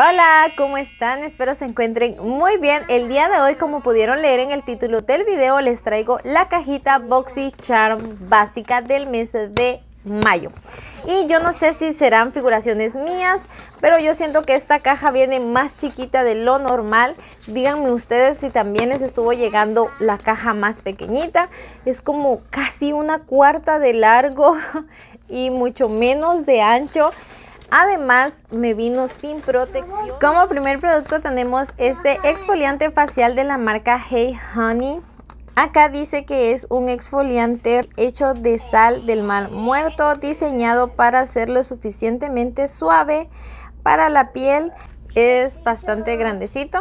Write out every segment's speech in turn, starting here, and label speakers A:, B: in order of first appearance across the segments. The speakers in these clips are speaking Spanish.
A: Hola, ¿cómo están? Espero se encuentren muy bien. El día de hoy, como pudieron leer en el título del video, les traigo la cajita Boxy Charm básica del mes de mayo. Y yo no sé si serán figuraciones mías, pero yo siento que esta caja viene más chiquita de lo normal. Díganme ustedes si también les estuvo llegando la caja más pequeñita. Es como casi una cuarta de largo y mucho menos de ancho. Además, me vino sin protección. Como primer producto tenemos este exfoliante facial de la marca Hey Honey. Acá dice que es un exfoliante hecho de sal del mar muerto, diseñado para hacerlo suficientemente suave para la piel. Es bastante grandecito.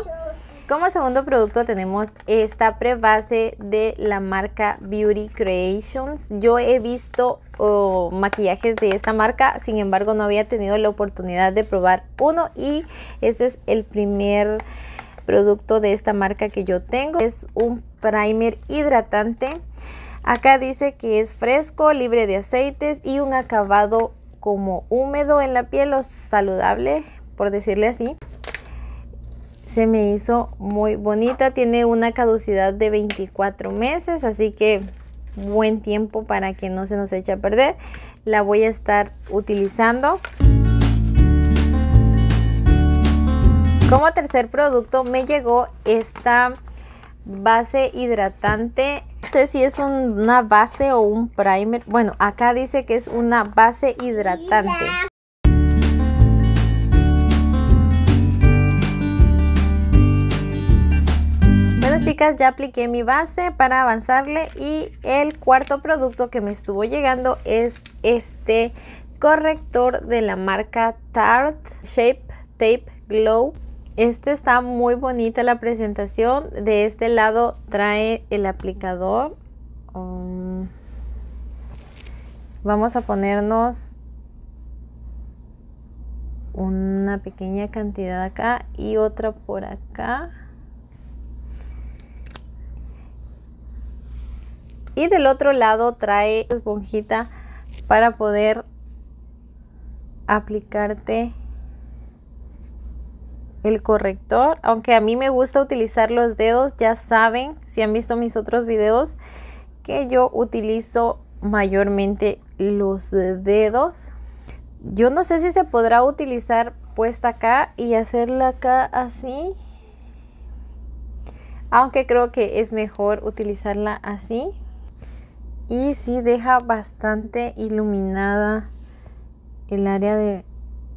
A: Como segundo producto tenemos esta prebase de la marca Beauty Creations. Yo he visto maquillajes de esta marca, sin embargo no había tenido la oportunidad de probar uno y este es el primer producto de esta marca que yo tengo. Es un primer hidratante. Acá dice que es fresco, libre de aceites y un acabado como húmedo en la piel o saludable, por decirle así se me hizo muy bonita. Tiene una caducidad de 24 meses, así que buen tiempo para que no se nos eche a perder. La voy a estar utilizando. Como tercer producto me llegó esta base hidratante. No sé si es una base o un primer. Bueno, acá dice que es una base hidratante. ya apliqué mi base para avanzarle y el cuarto producto que me estuvo llegando es este corrector de la marca Tarte Shape Tape Glow. Este está muy bonita la presentación. De este lado trae el aplicador. Um, vamos a ponernos una pequeña cantidad acá y otra por acá. Y del otro lado trae esponjita para poder aplicarte el corrector. Aunque a mí me gusta utilizar los dedos, ya saben, si han visto mis otros videos, que yo utilizo mayormente los dedos. Yo no sé si se podrá utilizar puesta acá y hacerla acá así. Aunque creo que es mejor utilizarla así y sí deja bastante iluminada el área de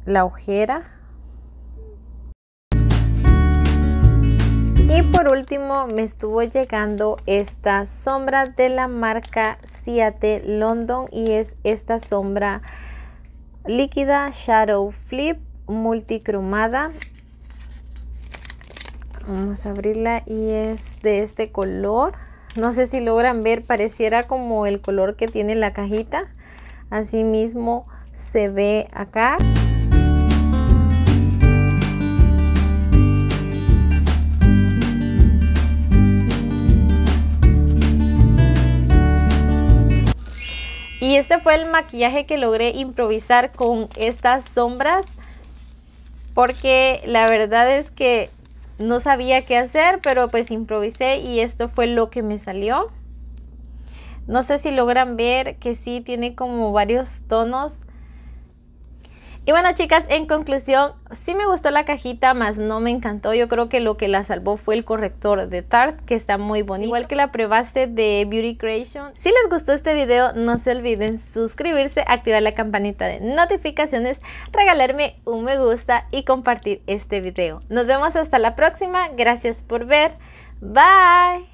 A: la ojera. Y por último me estuvo llegando esta sombra de la marca Ciate London y es esta sombra líquida Shadow Flip multicromada. Vamos a abrirla y es de este color. No sé si logran ver, pareciera como el color que tiene la cajita. así mismo se ve acá. Y este fue el maquillaje que logré improvisar con estas sombras porque la verdad es que no sabía qué hacer, pero pues improvisé y esto fue lo que me salió. No sé si logran ver que sí tiene como varios tonos y bueno chicas, en conclusión, sí me gustó la cajita, más no me encantó. Yo creo que lo que la salvó fue el corrector de Tarte, que está muy bonito. Igual que la prebase de Beauty Creation. Si les gustó este video, no se olviden suscribirse, activar la campanita de notificaciones, regalarme un me gusta y compartir este video. Nos vemos hasta la próxima. Gracias por ver. Bye.